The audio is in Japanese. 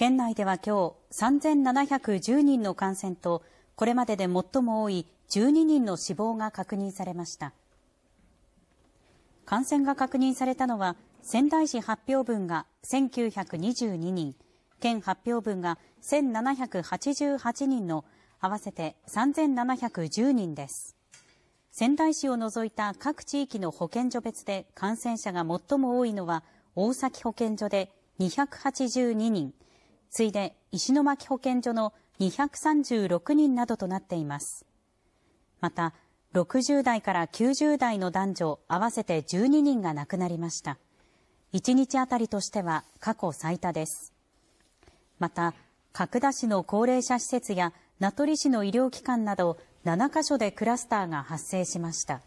県内では今日3710人の感染とこれまでで最も多い12人の死亡が確認されました感染が確認されたのは仙台市発表分が1922人県発表分が1788人の合わせて3710人です仙台市を除いた各地域の保健所別で感染者が最も多いのは大崎保健所で282人次いで石巻保健所の236人などとなっています。また、60代から90代の男女合わせて12人が亡くなりました。1日あたりとしては過去最多です。また、角田市の高齢者施設や名取市の医療機関など7カ所でクラスターが発生しました。